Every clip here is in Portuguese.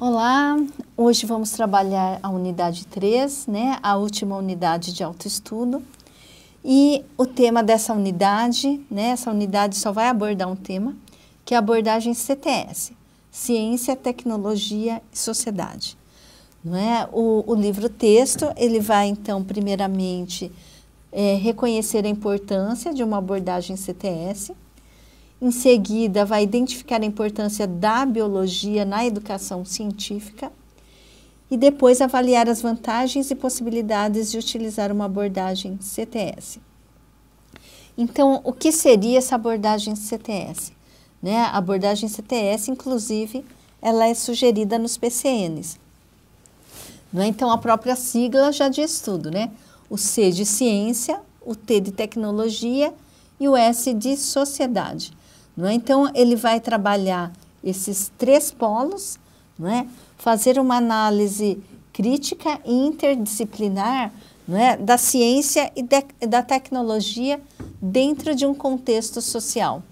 Olá, hoje vamos trabalhar a unidade 3, né, a última unidade de autoestudo. E o tema dessa unidade, né, essa unidade só vai abordar um tema, que é a abordagem CTS, Ciência, Tecnologia e Sociedade. Não é? o, o livro-texto, ele vai então, primeiramente, é, reconhecer a importância de uma abordagem CTS, em seguida, vai identificar a importância da biologia na educação científica e depois avaliar as vantagens e possibilidades de utilizar uma abordagem CTS. Então, o que seria essa abordagem CTS? Né? A abordagem CTS, inclusive, ela é sugerida nos PCNs. Né? Então, a própria sigla já diz tudo, né? O C de ciência, o T de tecnologia e o S de sociedade. Não é? Então, ele vai trabalhar esses três polos, não é? fazer uma análise crítica e interdisciplinar não é? da ciência e de, da tecnologia dentro de um contexto social.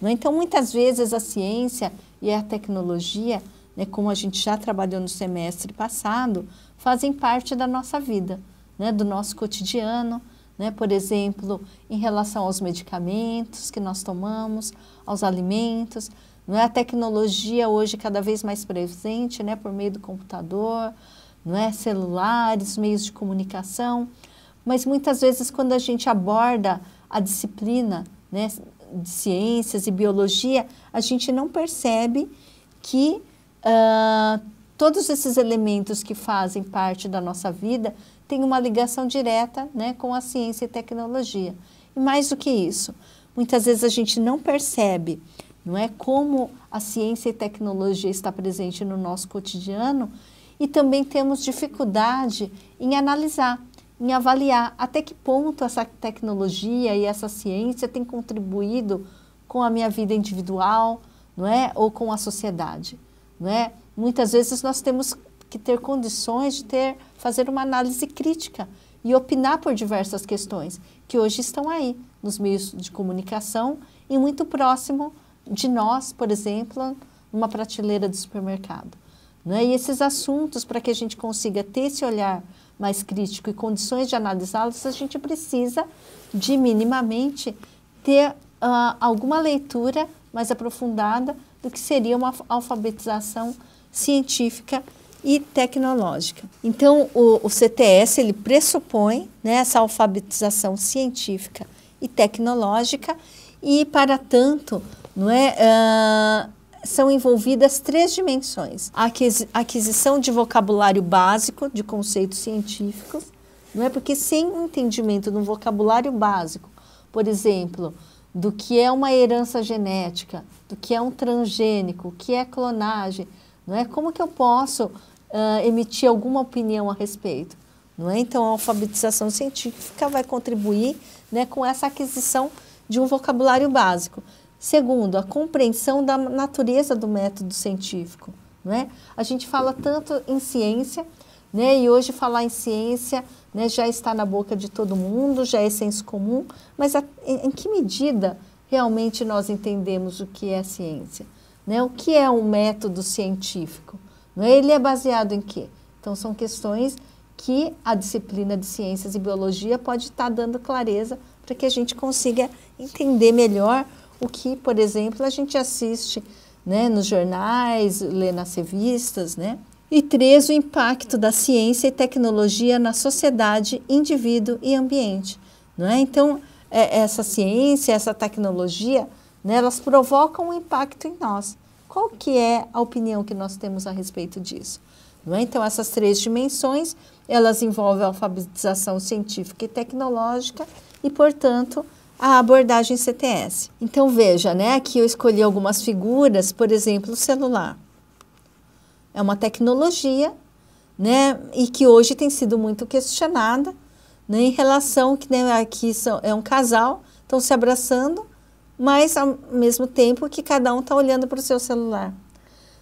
Não é? Então, muitas vezes a ciência e a tecnologia, né, como a gente já trabalhou no semestre passado, fazem parte da nossa vida, né, do nosso cotidiano, né? Por exemplo, em relação aos medicamentos que nós tomamos, aos alimentos, não é a tecnologia hoje cada vez mais presente, né? Por meio do computador, não é celulares, meios de comunicação, mas muitas vezes quando a gente aborda a disciplina, né? De ciências e biologia, a gente não percebe que uh, todos esses elementos que fazem parte da nossa vida têm uma ligação direta né, com a ciência e tecnologia. E mais do que isso, muitas vezes a gente não percebe não é como a ciência e tecnologia está presente no nosso cotidiano e também temos dificuldade em analisar, em avaliar até que ponto essa tecnologia e essa ciência tem contribuído com a minha vida individual, não é, ou com a sociedade, não é? Muitas vezes nós temos que ter condições de ter, fazer uma análise crítica e opinar por diversas questões que hoje estão aí nos meios de comunicação e muito próximo de nós, por exemplo, numa prateleira de supermercado. Né? E esses assuntos, para que a gente consiga ter esse olhar mais crítico e condições de analisá-los, a gente precisa de minimamente ter uh, alguma leitura mais aprofundada do que seria uma alfabetização científica e tecnológica. Então, o, o CTS ele pressupõe né, essa alfabetização científica e tecnológica e, para tanto, não é, uh, são envolvidas três dimensões: a aquisi aquisição de vocabulário básico de conceitos científicos, não é porque sem entendimento de um vocabulário básico, por exemplo, do que é uma herança genética, do que é um transgênico, o que é clonagem, não é? Como que eu posso uh, emitir alguma opinião a respeito? Não é? Então, a alfabetização científica vai contribuir né, com essa aquisição de um vocabulário básico. Segundo, a compreensão da natureza do método científico. Não é? A gente fala tanto em ciência, né? E hoje falar em ciência né, já está na boca de todo mundo, já é senso comum, mas a, em, em, que medida realmente nós entendemos o que é ciência? Né? O que é um método científico? Né? Ele é baseado em quê? Então, são questões que a disciplina de ciências e biologia pode estar dando clareza para que a gente consiga entender melhor o que, por exemplo, a gente assiste né, nos jornais, lê nas revistas, né? E três, o impacto da ciência e tecnologia na sociedade, indivíduo e ambiente. Não é? Então, é, essa ciência, essa tecnologia, né, elas provocam um impacto em nós. Qual que é a opinião que nós temos a respeito disso? Não é? Então, essas três dimensões, elas envolvem a alfabetização científica e tecnológica e, portanto, a abordagem CTS. Então, veja, né, aqui eu escolhi algumas figuras, por exemplo, o celular é uma tecnologia, né? E que hoje tem sido muito questionada, né? Em relação que né, aqui são, é um casal, estão se abraçando, mas ao mesmo tempo que cada um está olhando para o seu celular.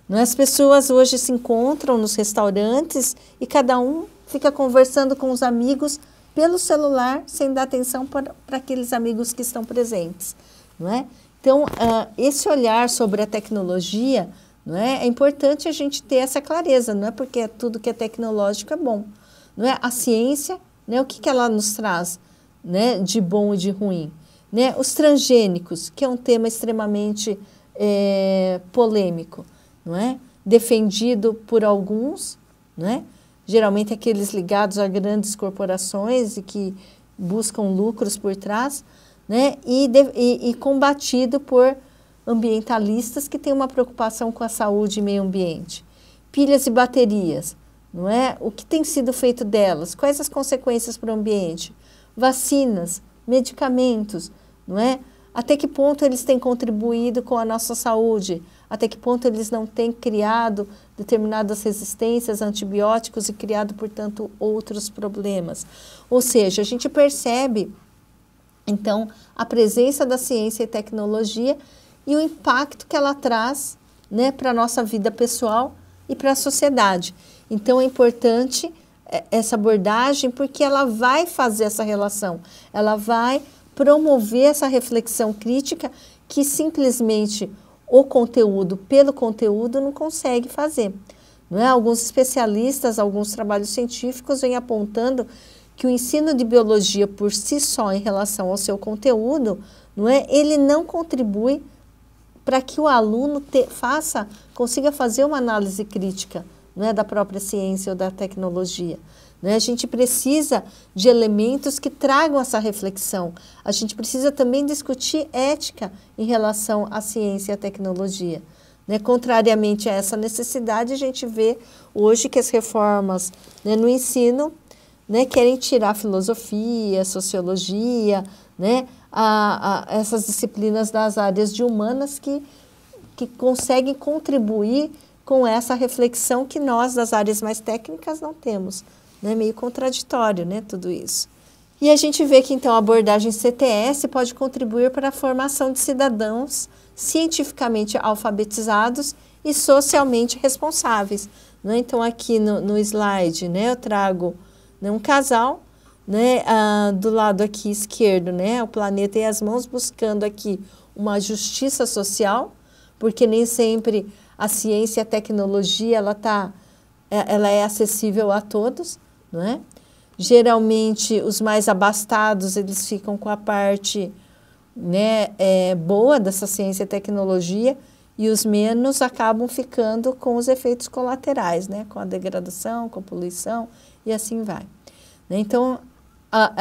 é? As pessoas hoje se encontram nos restaurantes e cada um fica conversando com os amigos pelo celular sem dar atenção para, para aqueles amigos que estão presentes, não é? Então, uh, esse olhar sobre a tecnologia não é? é importante a gente ter essa clareza, não é porque é tudo que é tecnológico é bom. Não é? A ciência, né, o que, que ela nos traz né, de bom e de ruim? Né? Os transgênicos, que é um tema extremamente é, polêmico, não é? defendido por alguns, não é? geralmente aqueles ligados a grandes corporações e que buscam lucros por trás, né? e, de, e, e combatido por ambientalistas que têm uma preocupação com a saúde e meio ambiente. Pilhas e baterias, não é? O que tem sido feito delas? Quais as consequências para o ambiente? Vacinas, medicamentos, não é? Até que ponto eles têm contribuído com a nossa saúde? Até que ponto eles não têm criado determinadas resistências a antibióticos e criado, portanto, outros problemas? Ou seja, a gente percebe então, a presença da ciência e tecnologia e o impacto que ela traz né, para a nossa vida pessoal e para a sociedade. Então é importante é, essa abordagem porque ela vai fazer essa relação, ela vai promover essa reflexão crítica que simplesmente o conteúdo pelo conteúdo não consegue fazer. Não é? Alguns especialistas, alguns trabalhos científicos vêm apontando que o ensino de biologia por si só em relação ao seu conteúdo, não é? Ele não contribui para que o aluno te, faça, consiga fazer uma análise crítica não é, da própria ciência ou da tecnologia. Né? A gente precisa de elementos que tragam essa reflexão. A gente precisa também discutir ética em relação à ciência e à tecnologia. Né? Contrariamente a essa necessidade, a gente vê hoje que as reformas né, no ensino né, querem tirar filosofia, sociologia, né, a, a essas disciplinas das áreas de humanas que, que conseguem contribuir com essa reflexão que nós, das áreas mais técnicas, não temos. É né? meio contraditório né, tudo isso. E a gente vê que, então, a abordagem CTS pode contribuir para a formação de cidadãos cientificamente alfabetizados e socialmente responsáveis. Né? Então, aqui no, no slide, né, eu trago né, um casal né, ah, do lado aqui esquerdo, né, o planeta e as mãos buscando aqui uma justiça social, porque nem sempre a ciência e a tecnologia ela tá, é, ela é acessível a todos, não é? Geralmente os mais abastados eles ficam com a parte né, é, boa dessa ciência e tecnologia e os menos acabam ficando com os efeitos colaterais, né, com a degradação, com a poluição e assim vai. Né? Então a,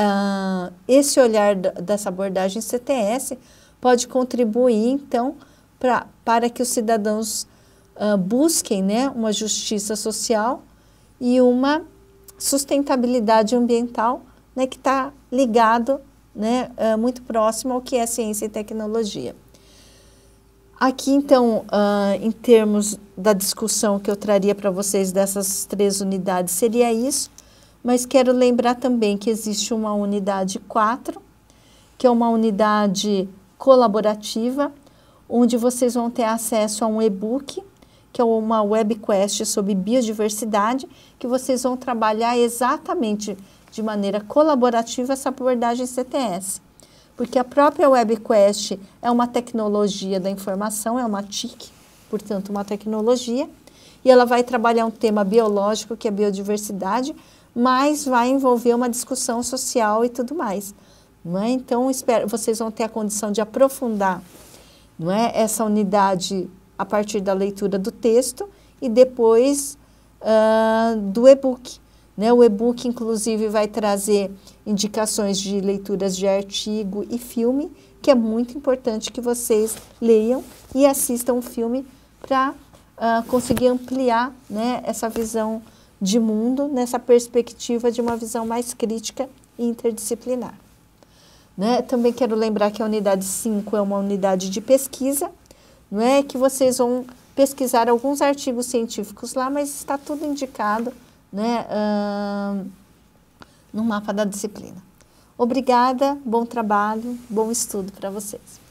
a, esse olhar dessa abordagem CTS pode contribuir, então, pra, para que os cidadãos uh, busquem né, uma justiça social e uma sustentabilidade ambiental né, que está ligado né, uh, muito próximo ao que é ciência e tecnologia. Aqui, então, uh, em termos da discussão que eu traria para vocês dessas três unidades, seria isso mas quero lembrar também que existe uma unidade 4, que é uma unidade colaborativa, onde vocês vão ter acesso a um e-book, que é uma webquest sobre biodiversidade, que vocês vão trabalhar exatamente de maneira colaborativa essa abordagem CTS. Porque a própria webquest é uma tecnologia da informação, é uma TIC, portanto, uma tecnologia, e ela vai trabalhar um tema biológico, que é biodiversidade, mas vai envolver uma discussão social e tudo mais. Não é? Então, espero, vocês vão ter a condição de aprofundar não é? essa unidade a partir da leitura do texto e depois uh, do e-book. Né? O e-book, inclusive, vai trazer indicações de leituras de artigo e filme, que é muito importante que vocês leiam e assistam o filme para uh, ah, conseguir ampliar né, essa visão de mundo nessa perspectiva de uma visão mais crítica e interdisciplinar. Né? Também quero lembrar que a unidade 5 é uma unidade de pesquisa, não é que vocês vão pesquisar alguns artigos científicos lá, mas está tudo indicado né, uh, no mapa da disciplina. Obrigada, bom trabalho, bom estudo para vocês.